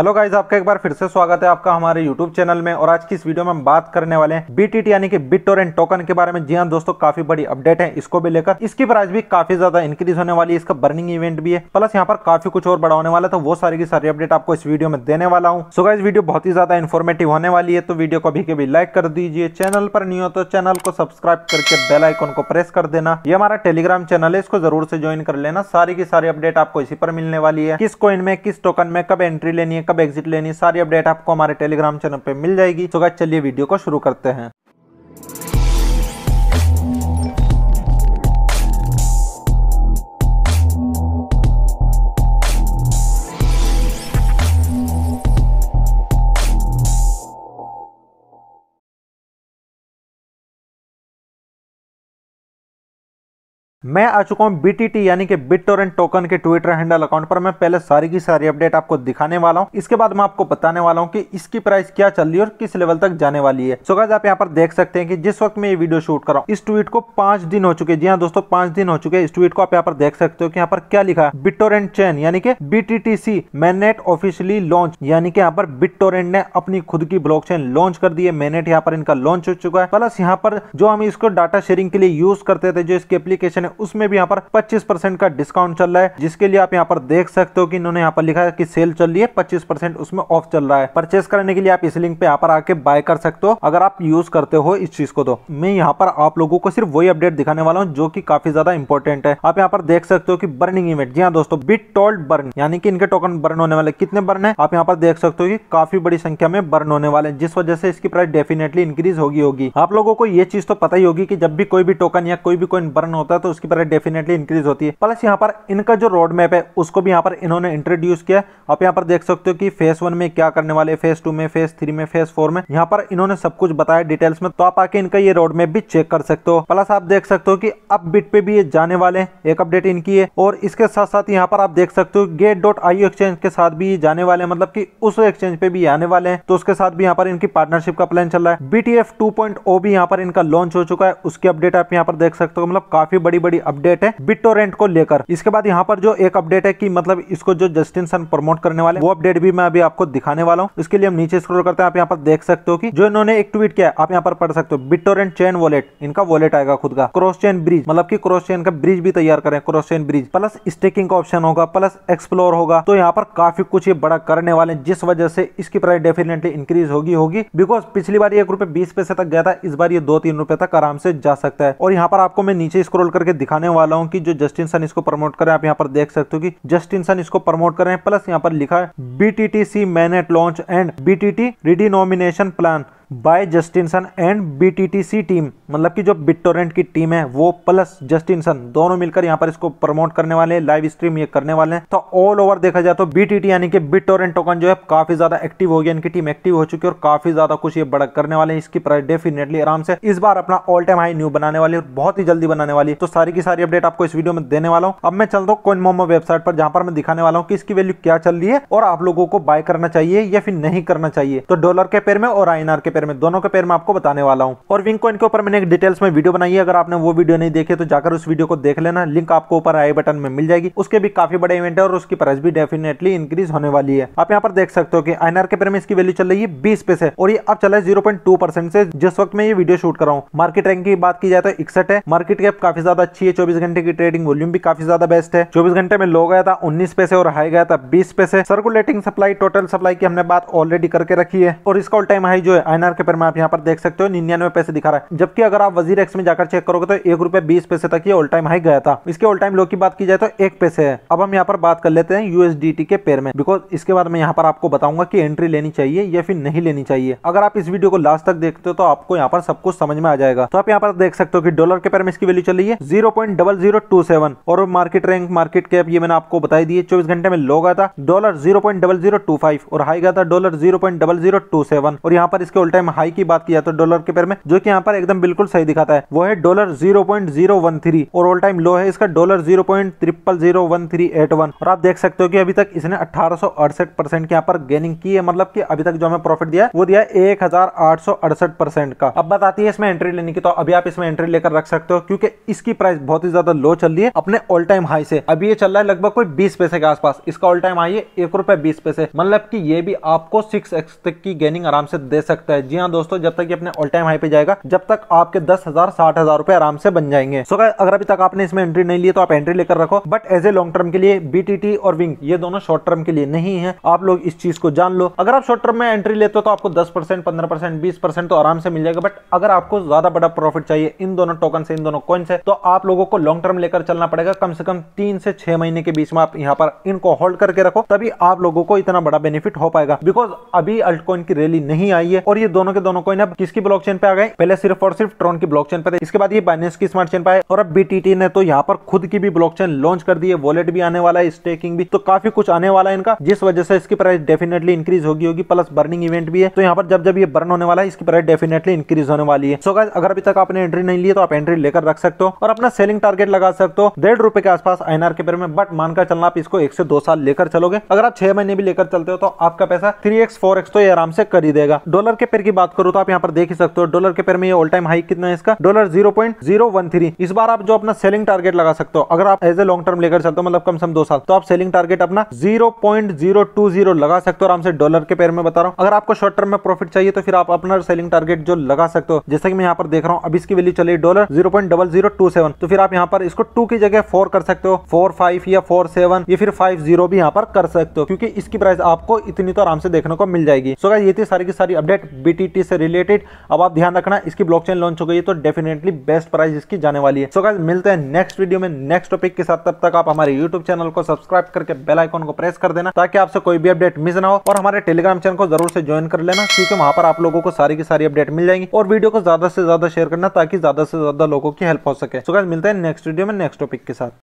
hello guys आपका एक बार फिर से स्वागत है आपका हमारे यूट्यूब चैनल में और आज की इस वीडियो में हम बात करने वाले हैं बीटीटी यानी कि बिट और टोकन के बारे में जी हाँ दोस्तों काफी बड़ी अपडेट है इसको भी लेकर इसकी प्राइस भी काफी ज्यादा इंक्रीज होने वाली है इसका बर्निंग इवेंट भी है प्लस यहाँ पर काफी कुछ और बड़ा होने वाला तो वो सारी की सारी अपडेट आपको इस वीडियो में देने वाला हूँ सो गाइज वीडियो बहुत ही ज्यादा इन्फॉर्मेटिव होने वाली है तो वीडियो को भी कभी लाइक कर दीजिए चैनल पर नहीं हो तो चैनल को सब्सक्राइब करके बेल को प्रेस कर देना ये हमारा टेलीग्राम चैनल है इसको जरूर से ज्वाइन कर लेना सारी की सारी अपडेट आपको इसी पर मिलने वाली है किस कोइन में किस टोकन में कब एंट्री लेनी है कब एग्जिट लेनी है सारी अपडेट आपको हमारे टेलीग्राम चैनल पर मिल जाएगी तो चलिए वीडियो को शुरू करते हैं मैं आ चुका हूँ टी यानी कि बिट टोरेंट टोकन के ट्विटर हैंडल अकाउंट पर मैं पहले सारी की सारी अपडेट आपको दिखाने वाला हूँ इसके बाद मैं आपको बताने वाला हूँ कि इसकी प्राइस क्या चल रही है और किस लेवल तक जाने वाली है सो आप यहाँ पर देख सकते हैं कि जिस वक्त मैं ये वीडियो शूट कर रहा हूँ इस ट्वीट को पांच दिन हो चुके जी हाँ दोस्तों पांच दिन हो चुके इस ट्वीट को आप यहाँ पर देख सकते हो कि यहाँ पर क्या लिखा है बिटोरेंट चैन यानी कि बीटीटीसी मैनेट ऑफिशियली लॉन्च यानी कि यहाँ पर बिटोरेंट ने अपनी खुद की ब्लॉक लॉन्च कर दी है मैनेट यहाँ पर इनका लॉन्च हो चुका है प्लस यहाँ पर जो हम इसको डाटा शेयरिंग के लिए यूज करते थे जो इसकी एप्लीकेशन उसमें भी यहाँ पर पच्चीस का डिस्काउंट चल रहा है जिसके लिए आप यहाँ पर देख सकते हो कि इन्होंने यहाँ पर लिखा है कि सेल चल रही है पच्चीस उसमें ऑफ चल रहा है परचेस करने के लिए आप इस लिंक पे यहाँ पर आके बाय कर सकते हो अगर आप यूज करते हो इस चीज को तो मैं यहाँ पर आप लोगों को सिर्फ वही अपडेट दिखाने वाला हूँ जो की काफी ज्यादा इंपॉर्टेंट है आप यहाँ पर देख सकते हो कि बर्निंग इवेंट जी हाँ दोस्तों बिट टोल्ड बर्न यानी कि इनके टोकन बर्न होने वाले कितने बर्न है आप यहाँ पर देख सकते हो कि काफी बड़ी संख्या में बर्न होने वाले हैं जिस वजह से इसकी प्राइस डेफिनेटली इंक्रीज होगी होगी आप लोगों को ये चीज तो पता ही होगी कि जब भी कोई भी टोकन या कोई भी कोई बर्न होता है तो उसकी की प्राइस डेफिनेटली इंक्रीज होती है प्लस यहाँ पर इनका जो रोड मैप है उसको भी यहाँ पर इन्होंने इंट्रोड्यूस किया आप यहाँ पर देख सकते हो कि फेस वन में क्या करने वाले फेस टू में फेस थ्री में फेस फोर में यहाँ पर इन्होंने सब कुछ बताया डिटेल्स में तो आप आके इनका ये रोड मैप भी चेक कर सकते हो प्लस आप देख सकते हो कि अब बिट पे भी ये जाने वाले हैं एक अपडेट इनकी है और इसके साथ साथ यहाँ पर आप देख सकते हो गेट डॉट आई एक्सचेंज के साथ भी जाने वाले मतलब की उस एक्सचेंज पे भी आने वाले हैं तो उसके साथ भी यहाँ पर इनकी पार्टनरशिप का प्लान चल रहा है बीटीएफ टू oh भी यहाँ पर इनका लॉन्च हो चुका है उसकी अपडेट आप यहाँ पर देख सकते हो मतलब काफी बड़ी बड़ी अपडेट है बिटोरेंट को लेकर इसके बाद यहाँ पर जो एक अपडेट है कि मतलब इसको जो जस्टिन सन प्रमोट करने वाले वो अपडेट भी मैं अभी आपको दिखाने वाला हूँ इसके लिए हम नीचे स्क्रोल करते हैं आप यहाँ पर देख सकते हो कि जो इन्होंने एक ट्वीट किया आप यहाँ पर पढ़ सकते हो बिटोरेंट चेन वॉलेट इनका वॉलेट आएगा खुद का क्रॉस चेन ब्रिज मतलब की क्रॉस चेन का ब्रिज भी तैयार करें cross chain bridge plus staking का ऑप्शन होगा प्लस एक्सप्लोर होगा तो यहाँ पर काफी कुछ ये बड़ा करने वाले जिस वजह से इसकी प्राइस डेफिनेटली इंक्रीज होगी होगी बिकॉज पिछली बार एक रुपए बीस पैसे तक गया था इस बार ये दो तीन रुपए तक आराम से जा सकता है और यहाँ पर आपको मैं नीचे स्क्रोल करके दिखाने वाला हूँ कि जो जस्टिन सन इसको प्रमोट करें आप यहाँ पर देख सकते हो कि जस्टिन सन इसको प्रमोट करें प्लस यहाँ पर लिखा है BTTC mainnet launch and B T redenomination plan by Justin Sun and BTTC team मतलब कि जो बिटोरेंट की टीम है वो प्लस जस्टिनसन दोनों मिलकर यहाँ पर इसको प्रमोट करने वाले हैं लाइव स्ट्रीम ये करने वाले हैं तो ऑल ओवर देखा जाए तो बीटीटी यानी कि बिटोरेंट टोकन जो है काफी ज्यादा एक्टिव हो गया इनकी टीम एक्टिव हो चुकी है और काफी ज्यादा कुछ ये बड़क करने वाले हैं इसकी प्राइस डेफिनेटली आराम से इस बार अपना ऑल टाइम हाई न्यू बनाने वाली और बहुत ही जल्दी बनाने वाली तो सारी की सारी अपडेट आपको इस वीडियो में देने वाला हूँ अब मैं चलता हूँ कोइन मोमो वेबसाइट पर जहां पर मैं दिखाने वाला हूँ कि इसकी वैल्यू क्या चल रही है और आप लोगों को बाय करना चाहिए या फिर नहीं करना चाहिए तो डॉलर के पेर में और आईनआर के पेयर पैर में दोनों के पेयर में आपको बताने वाला हूँ और विंग को के ऊपर मैंने एक डिटेल्स में वीडियो बनाई है अगर आपने वो वीडियो नहीं देखे तो जाकर उस वीडियो को देख लेना लिंक आपको ऊपर आई बटन में मिल जाएगी उसके भी काफी बड़े इवेंट है और उसकी प्राइस भी डेफिनेटली इंक्रीज होने वाली है आप यहाँ पर देख सकते हो कि आईनआर के पेयर में इसकी वैल्यू चल रही है बीस पैसे और ये अब चला है जीरो से जिस वक्त मैं ये वीडियो शूट कर रहा हूँ मार्केट रैंक की बात की जाए तो इकसठ है मार्केट कैप काफी ज्यादा अच्छी है चौबीस घंटे की ट्रेडिंग वॉल्यूम भी काफी ज्यादा बेस्ट है चौबीस घंटे में लो गया था उन्नीस पैसे और हाई गया था बीस पैसे सर्कुलेटिंग सप्लाई टोटल सप्लाई की हमने बात ऑलरेडी करके रखी है और इसका ऑल टाइम हाई जो है आईनआर हजार के पर आप यहाँ पर देख सकते हो निन्यानवे पैसे दिखा रहा है जबकि अगर आप वजीर एक्स में जाकर चेक करोगे तो एक रुपए बीस पैसे तक ये ऑल टाइम हाई गया था इसके ऑल टाइम लो की बात की जाए तो एक पैसे है अब हम यहाँ पर बात कर लेते हैं यूएसडीटी के पेयर में बिकॉज इसके बाद मैं यहाँ पर आपको बताऊंगा की एंट्री लेनी चाहिए या फिर नहीं लेनी चाहिए अगर आप इस वीडियो को लास्ट तक देखते हो तो आपको यहाँ पर सब कुछ समझ में आ जाएगा तो आप यहाँ पर देख सकते हो कि डॉलर के पेयर में इसकी वैल्यू चल रही है zero point double zero two seven और मार्केट रैंक मार्केट कैप ये मैंने आपको बताई दी है चौबीस घंटे में लो गया था dollar zero point double zero two five और हाई गया था dollar zero point double zero two seven और यहाँ पर इसके टाइम हाई की बात की जाए तो डॉलर के पेयर में जो कि यहाँ पर एकदम बिल्कुल सही दिखाता है वो है डॉलर जीरो और ऑल टाइम लो है इसका डॉलर जीरो और आप देख सकते हो कि अभी तक इसने अठारह परसेंट यहाँ पर गेनिंग की है मतलब की अभी तक जो हमें प्रॉफिट दिया है वो दिया एक परसेंट का अब बताती है इसमें एंट्री लेने की तो अभी आप इसमें एंट्री लेकर रख सकते हो क्योंकि इसकी प्राइस बहुत ही ज्यादा लो चल रही है अपने ऑल टाइम हाई से अभी ये चल रहा है लगभग कोई बीस पैसे के आसपास इसका ऑल टाइम हाई है एक रुपए बीस पैसे मतलब की ये भी आपको सिक्स एक्स तक की गेनिंग आराम से दे सकता है है जी हाँ दोस्तों जब तक ये अपने ऑल टाइम हाई पे जाएगा जब तक आपके दस हजार साठ हजार रुपए आराम से बन जाएंगे सो अगर अभी तक आपने इसमें एंट्री नहीं ली तो आप एंट्री लेकर रखो but as a long term के लिए बीटीटी और विंग ये दोनों शॉर्ट टर्म के लिए नहीं है आप लोग इस चीज को जान लो अगर आप शॉर्ट टर्म में एंट्री लेते हो तो आपको दस परसेंट पंद्रह परसेंट बीस परसेंट तो आराम से मिल जाएगा बट अगर आपको ज्यादा बड़ा प्रॉफिट चाहिए इन दोनों टोकन से इन दोनों कॉइन से तो आप लोगों को लॉन्ग टर्म लेकर चलना पड़ेगा कम से कम तीन से छह महीने के बीच में आप यहाँ पर इनको होल्ड करके रखो तभी आप लोगों को इतना बड़ा बेनिफिट हो पाएगा बिकॉज अभी अल्टकॉइन की रैली नहीं आई है और ये दोनों के दोनों कोइन अब किसकी ब्लॉकचेन पे आ गए पहले सिर्फ और सिर्फ ट्रॉन की ब्लॉकचेन पे थे इसके बाद ये बाइनेंस की स्मार्ट चेन पे आए और अब बीटीटी ने तो यहाँ पर खुद की भी ब्लॉक लॉन्च कर दी है वॉलेट भी आने वाला है स्टेकिंग भी तो काफी कुछ आने वाला है इनका जिस वजह से इसकी प्राइस डेफिनेटली इंक्रीज होगी होगी प्लस बर्निंग इवेंट भी है तो यहाँ पर जब जब ये बर्न होने वाला है इसकी प्राइस डेफिनेटली इंक्रीज होने वाली है सो so अगर अभी तक आपने एंट्री नहीं लिया तो आप एंट्री लेकर रख सकते हो और अपना सेलिंग टारगेट लगा सकते हो डेढ़ रुपए के आसपास आईएनआर के पेर में बट मानकर चलना आप इसको एक से दो साल लेकर चलोगे अगर आप छह महीने भी लेकर चलते हो तो आपका पैसा थ्री एक्स तो ये आराम से कर ही देगा डॉलर के पेड़ की बात करूं तो आप यहाँ पर देख ही सकते हो डॉलर के पेयर में ये ऑल टाइम हाई कितना है इसका dollar zero point zero one three इस बार आप जो अपना सेलिंग टारगेट लगा सकते हो अगर आप एज ए लॉन्ग टर्म लेकर चलते हो मतलब कम से कम दो साल तो आप सेलिंग टारगेट अपना zero point zero zero two लगा सकते हो आराम से डॉलर के पेयर में बता रहा हूँ अगर आपको शॉर्ट टर्म में प्रॉफिट चाहिए तो फिर आप अपना सेलिंग टारगेट जो लगा सकते हो जैसे कि मैं यहाँ पर देख रहा हूँ अब इसकी वैल्यू चली डॉलर जीरो तो फिर आप यहाँ पर इसको टू की जगह फोर कर सकते हो फोर फाइव या फोर सेवन या फिर फाइव जीरो भी यहाँ पर कर सकते हो क्योंकि इसकी प्राइस आपको इतनी तो आराम से देखने को मिल जाएगी सो so ये थी सारी की सारी अपडेट बीटीटी से रिलेटेड अब आप ध्यान रखना इसकी ब्लॉकचेन लॉन्च हो गई है तो डेफिनेटली बेस्ट प्राइस इसकी जाने वाली है सो so मिलते हैं नेक्स्ट वीडियो में नेक्स्ट टॉपिक के साथ तब तक आप हमारे यूट्यूब चैनल को सब्सक्राइब करके बेल आइकॉन को प्रेस कर देना ताकि आपसे कोई भी अपडेट मिस ना हो और हमारे टेलीग्राम चैनल को जरूर से ज्वाइन कर लेना क्योंकि वहां पर आप लोगों को सारी की सारी अपडेट मिल जाएंगी और वीडियो को ज्यादा से ज्यादा शेयर करना ताकि ज्यादा से ज्यादा लोगों की हेल्प हो सके सो so मिलते हैं नेक्स्ट वीडियो में नेक्स्ट टॉपिक के साथ